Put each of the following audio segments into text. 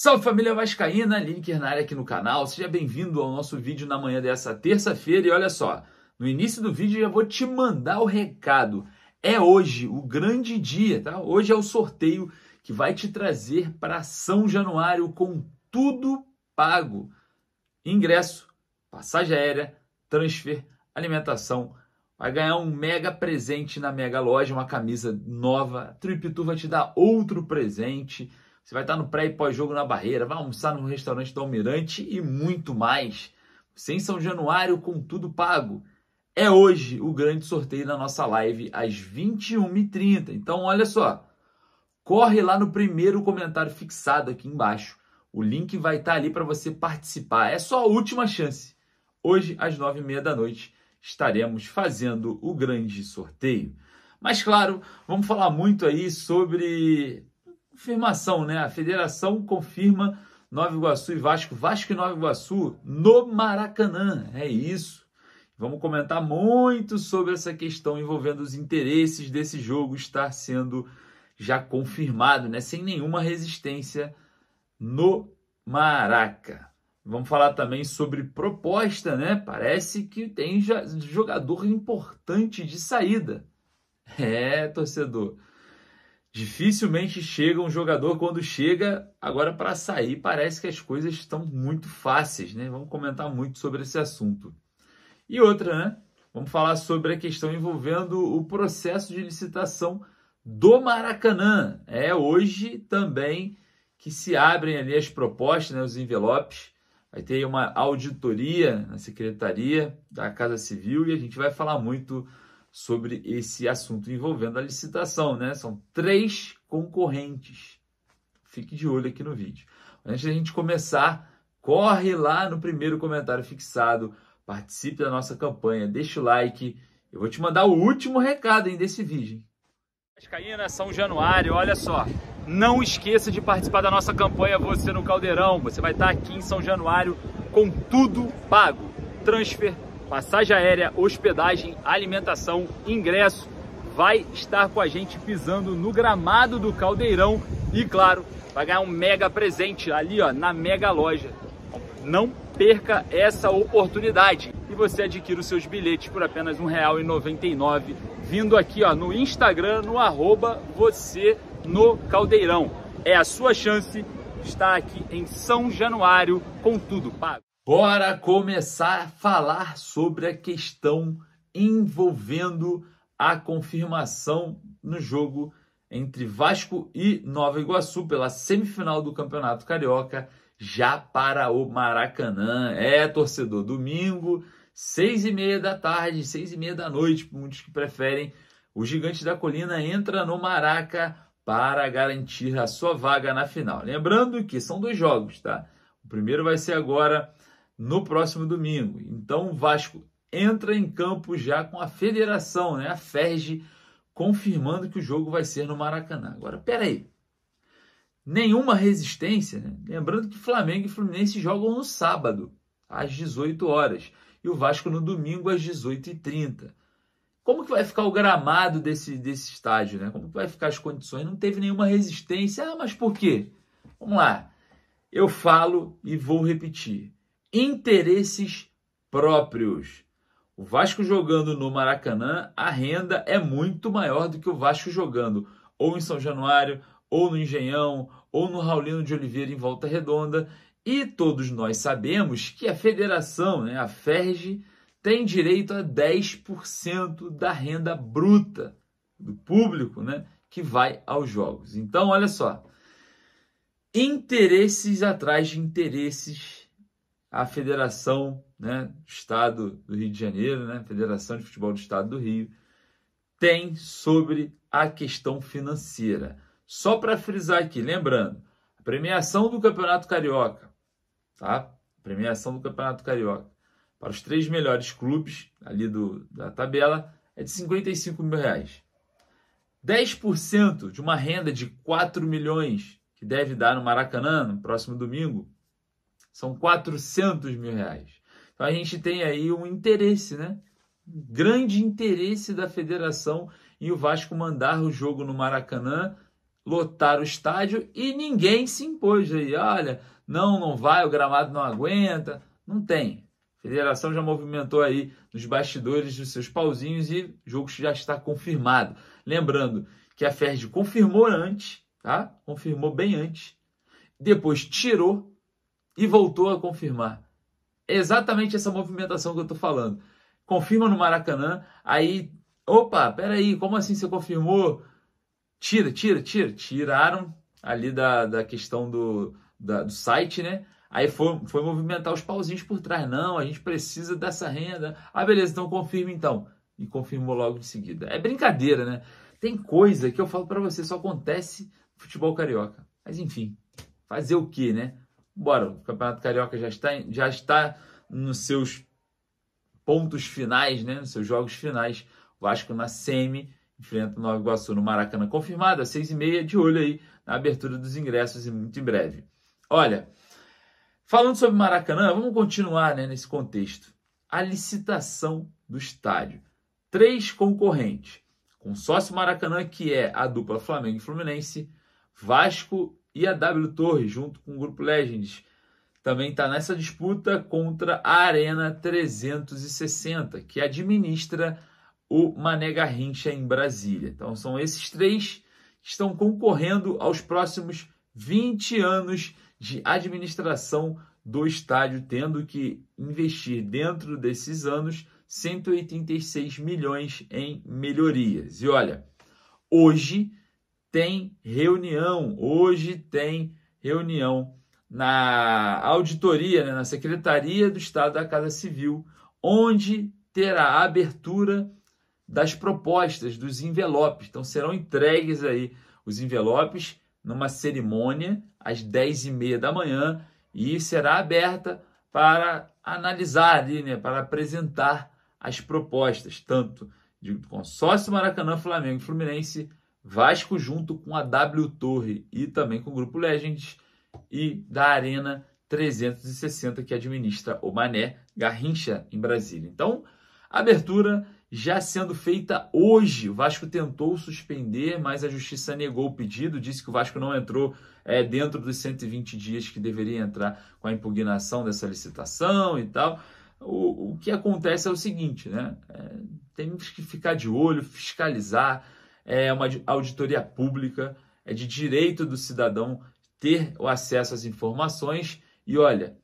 Salve família Vascaína, Linker na área aqui no canal. Seja bem-vindo ao nosso vídeo na manhã dessa terça-feira. E olha só, no início do vídeo já vou te mandar o recado. É hoje o grande dia, tá? Hoje é o sorteio que vai te trazer para São Januário com tudo pago: ingresso, passagem aérea, transfer, alimentação. Vai ganhar um mega presente na mega loja, uma camisa nova. A Tripitu vai te dar outro presente você vai estar no pré e pós-jogo na Barreira, vai almoçar no restaurante do Almirante e muito mais. Sem São Januário, com tudo pago. É hoje o grande sorteio da nossa live às 21h30. Então, olha só. Corre lá no primeiro comentário fixado aqui embaixo. O link vai estar ali para você participar. É só a última chance. Hoje, às nove e meia da noite, estaremos fazendo o grande sorteio. Mas, claro, vamos falar muito aí sobre confirmação, né? A federação confirma Nova Iguaçu e Vasco. Vasco e Nova Iguaçu no Maracanã. É isso. Vamos comentar muito sobre essa questão envolvendo os interesses desse jogo estar sendo já confirmado, né? Sem nenhuma resistência no Maraca. Vamos falar também sobre proposta, né? Parece que tem jogador importante de saída. É, torcedor. Dificilmente chega um jogador quando chega. Agora, para sair, parece que as coisas estão muito fáceis, né? Vamos comentar muito sobre esse assunto. E outra, né? Vamos falar sobre a questão envolvendo o processo de licitação do Maracanã. É hoje também que se abrem ali as propostas, né? os envelopes. Vai ter uma auditoria na Secretaria da Casa Civil e a gente vai falar muito sobre esse assunto envolvendo a licitação, né? São três concorrentes. Fique de olho aqui no vídeo. Antes da gente começar, corre lá no primeiro comentário fixado, participe da nossa campanha, deixa o like. Eu vou te mandar o último recado hein, desse vídeo. Caína São Januário, olha só. Não esqueça de participar da nossa campanha Você no Caldeirão. Você vai estar aqui em São Januário com tudo pago. Transfer passagem aérea, hospedagem, alimentação, ingresso, vai estar com a gente pisando no gramado do Caldeirão e, claro, vai ganhar um mega presente ali ó, na mega loja. Não perca essa oportunidade e você adquira os seus bilhetes por apenas R$ 1,99 vindo aqui ó, no Instagram, no arroba você no Caldeirão. É a sua chance de estar aqui em São Januário com tudo pago. Bora começar a falar sobre a questão envolvendo a confirmação no jogo entre Vasco e Nova Iguaçu pela semifinal do Campeonato Carioca, já para o Maracanã. É, torcedor, domingo, seis e meia da tarde, seis e meia da noite, muitos que preferem. O Gigante da Colina entra no Maraca para garantir a sua vaga na final. Lembrando que são dois jogos, tá? O primeiro vai ser agora no próximo domingo. Então o Vasco entra em campo já com a federação, né, a FERJ, confirmando que o jogo vai ser no Maracanã. Agora, peraí. Nenhuma resistência, né? Lembrando que Flamengo e Fluminense jogam no sábado, às 18 horas, e o Vasco no domingo, às 18h30. Como que vai ficar o gramado desse, desse estádio, né? Como que vai ficar as condições? Não teve nenhuma resistência. Ah, mas por quê? Vamos lá. Eu falo e vou repetir interesses próprios. O Vasco jogando no Maracanã, a renda é muito maior do que o Vasco jogando ou em São Januário, ou no Engenhão, ou no Raulino de Oliveira em Volta Redonda. E todos nós sabemos que a federação, né, a FERJ, tem direito a 10% da renda bruta do público né, que vai aos jogos. Então, olha só, interesses atrás de interesses a Federação né, Estado do Rio de Janeiro, né, Federação de Futebol do Estado do Rio, tem sobre a questão financeira. Só para frisar aqui, lembrando, a premiação do Campeonato Carioca, tá? A premiação do Campeonato Carioca para os três melhores clubes ali do, da tabela é de 55 mil reais. 10% de uma renda de 4 milhões que deve dar no Maracanã no próximo domingo são 400 mil reais. Então a gente tem aí um interesse, né? Um grande interesse da federação em o Vasco mandar o jogo no Maracanã, lotar o estádio e ninguém se impôs aí. Olha, não, não vai, o gramado não aguenta. Não tem. A federação já movimentou aí nos bastidores os seus pauzinhos e o jogo já está confirmado. Lembrando que a FERJ confirmou antes, tá? Confirmou bem antes. Depois tirou e voltou a confirmar. É exatamente essa movimentação que eu estou falando. Confirma no Maracanã, aí, opa, peraí, como assim você confirmou? Tira, tira, tira. Tiraram ali da, da questão do, da, do site, né? Aí foi, foi movimentar os pauzinhos por trás. Não, a gente precisa dessa renda. Ah, beleza, então confirma então. E confirmou logo em seguida. É brincadeira, né? Tem coisa que eu falo para você, só acontece no futebol carioca. Mas enfim, fazer o que, né? Bora, o Campeonato Carioca já está, já está nos seus pontos finais, né? Nos seus jogos finais. O Vasco na semi enfrenta o Nova Iguaçu no Maracanã. Confirmado, às seis e meia, de olho aí na abertura dos ingressos e muito em breve. Olha, falando sobre Maracanã, vamos continuar né, nesse contexto. A licitação do estádio. Três concorrentes. Consórcio Maracanã, que é a dupla Flamengo e Fluminense, Vasco e a W Torres, junto com o grupo Legends. Também está nessa disputa contra a Arena 360, que administra o Mané Garrincha em Brasília. Então são esses três que estão concorrendo aos próximos 20 anos de administração do estádio, tendo que investir dentro desses anos 186 milhões em melhorias. E olha, hoje tem reunião, hoje tem reunião na auditoria, né, na Secretaria do Estado da Casa Civil, onde terá a abertura das propostas, dos envelopes. Então serão entregues aí os envelopes numa cerimônia às 10 e meia da manhã e será aberta para analisar ali, né, para apresentar as propostas, tanto do consórcio Maracanã, Flamengo e Fluminense, Vasco junto com a W Torre e também com o Grupo Legends e da Arena 360 que administra o Mané Garrincha em Brasília. Então, abertura já sendo feita hoje. O Vasco tentou suspender, mas a justiça negou o pedido, disse que o Vasco não entrou é, dentro dos 120 dias que deveria entrar com a impugnação dessa licitação e tal. O, o que acontece é o seguinte, né? É, temos que ficar de olho, fiscalizar é uma auditoria pública, é de direito do cidadão ter o acesso às informações. E olha,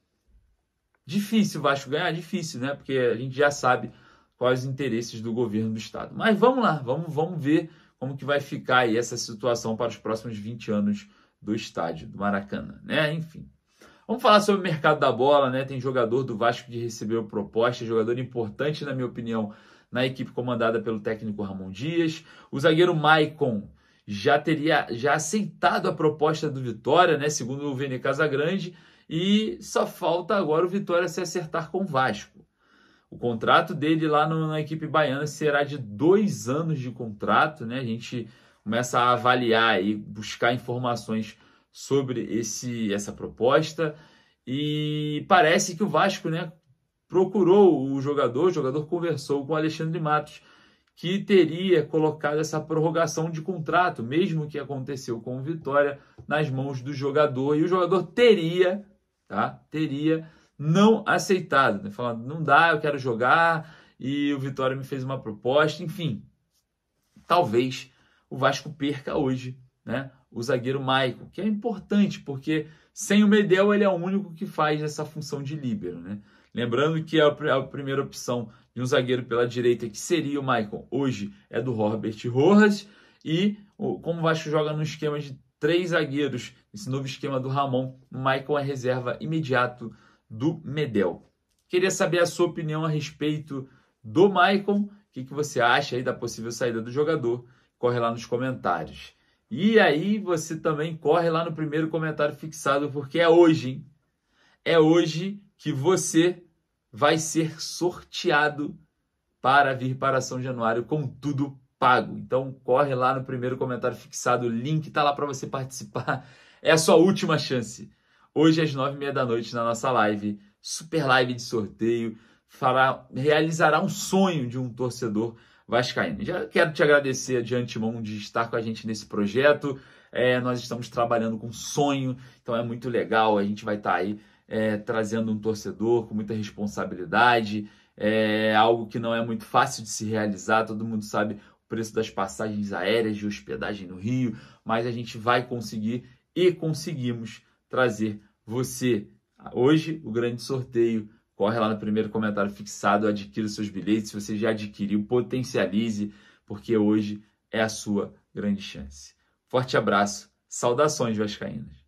difícil o Vasco ganhar, é difícil, né? Porque a gente já sabe quais os interesses do governo do estado. Mas vamos lá, vamos, vamos ver como que vai ficar aí essa situação para os próximos 20 anos do estádio do Maracanã, né? Enfim. Vamos falar sobre o mercado da bola, né? Tem jogador do Vasco que recebeu proposta, jogador importante na minha opinião na equipe comandada pelo técnico Ramon Dias. O zagueiro Maicon já teria já aceitado a proposta do Vitória, né, segundo o Vene Casagrande, e só falta agora o Vitória se acertar com o Vasco. O contrato dele lá no, na equipe baiana será de dois anos de contrato, né? A gente começa a avaliar e buscar informações sobre esse essa proposta e parece que o Vasco, né, procurou o jogador, o jogador conversou com Alexandre Matos, que teria colocado essa prorrogação de contrato, mesmo que aconteceu com o Vitória, nas mãos do jogador. E o jogador teria, tá? Teria não aceitado, né? falando, não dá, eu quero jogar, e o Vitória me fez uma proposta, enfim. Talvez o Vasco perca hoje, né? O zagueiro Maico, que é importante, porque sem o Medel ele é o único que faz essa função de líbero, né? Lembrando que a, a primeira opção de um zagueiro pela direita, que seria o Maicon, hoje é do Robert Rojas. E como o Vasco joga no esquema de três zagueiros, esse novo esquema do Ramon, o Maicon é reserva imediato do Medel. Queria saber a sua opinião a respeito do Maicon, o que, que você acha aí da possível saída do jogador, corre lá nos comentários. E aí você também corre lá no primeiro comentário fixado, porque é hoje, hein? É hoje que você vai ser sorteado para vir para São Januário com tudo pago. Então corre lá no primeiro comentário fixado, o link está lá para você participar. É a sua última chance. Hoje às nove e meia da noite na nossa live, super live de sorteio, fará, realizará um sonho de um torcedor vascaíno. Já quero te agradecer de antemão de estar com a gente nesse projeto. É, nós estamos trabalhando com sonho, então é muito legal. A gente vai estar tá aí é, trazendo um torcedor com muita responsabilidade, é algo que não é muito fácil de se realizar, todo mundo sabe o preço das passagens aéreas de hospedagem no Rio, mas a gente vai conseguir e conseguimos trazer você. Hoje, o grande sorteio corre lá no primeiro comentário fixado, adquira seus bilhetes. Se você já adquiriu, potencialize, porque hoje é a sua grande chance. Forte abraço, saudações vascaínas.